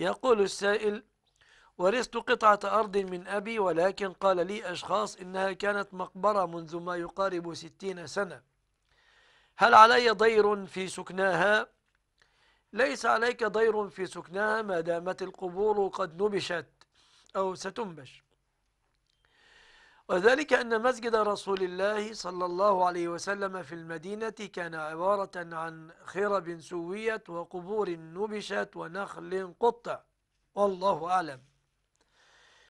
يقول السائل ورثت قطعة أرض من أبي ولكن قال لي أشخاص إنها كانت مقبرة منذ ما يقارب ستين سنة هل علي ضير في سكناها؟ ليس عليك ضير في سكناها ما دامت القبور قد نبشت أو ستنبش وذلك أن مسجد رسول الله صلى الله عليه وسلم في المدينة كان عبارة عن خرب سويت وقبور نبشت ونخل قطع والله أعلم